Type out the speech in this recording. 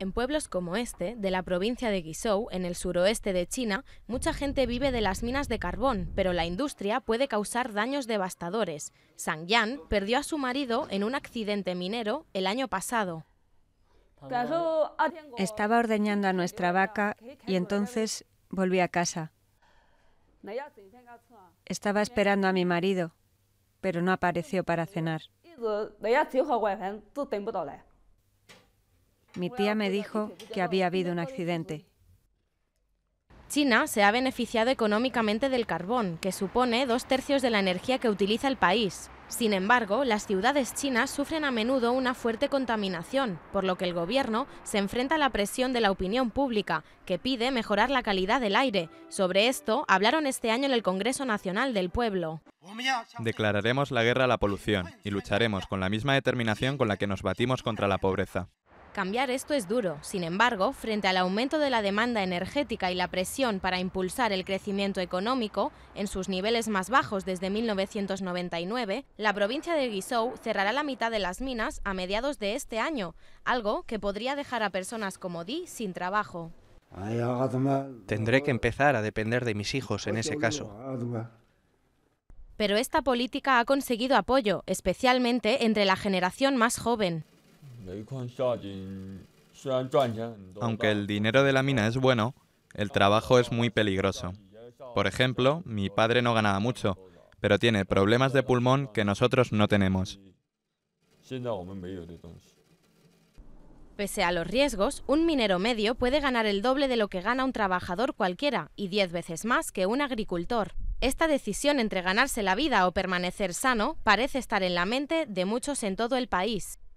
En pueblos como este, de la provincia de Guizhou, en el suroeste de China, mucha gente vive de las minas de carbón, pero la industria puede causar daños devastadores. Sang Yan perdió a su marido en un accidente minero el año pasado. Estaba ordeñando a nuestra vaca y entonces volví a casa. Estaba esperando a mi marido, pero no apareció para cenar. Mi tía me dijo que había habido un accidente. China se ha beneficiado económicamente del carbón, que supone dos tercios de la energía que utiliza el país. Sin embargo, las ciudades chinas sufren a menudo una fuerte contaminación, por lo que el gobierno se enfrenta a la presión de la opinión pública, que pide mejorar la calidad del aire. Sobre esto hablaron este año en el Congreso Nacional del Pueblo. Declararemos la guerra a la polución y lucharemos con la misma determinación con la que nos batimos contra la pobreza. Cambiar esto es duro, sin embargo, frente al aumento de la demanda energética y la presión para impulsar el crecimiento económico, en sus niveles más bajos desde 1999, la provincia de Guizhou cerrará la mitad de las minas a mediados de este año, algo que podría dejar a personas como Di sin trabajo. Tendré que empezar a depender de mis hijos en ese caso. Pero esta política ha conseguido apoyo, especialmente entre la generación más joven. Aunque el dinero de la mina es bueno, el trabajo es muy peligroso. Por ejemplo, mi padre no ganaba mucho, pero tiene problemas de pulmón que nosotros no tenemos. Pese a los riesgos, un minero medio puede ganar el doble de lo que gana un trabajador cualquiera y diez veces más que un agricultor. Esta decisión entre ganarse la vida o permanecer sano parece estar en la mente de muchos en todo el país.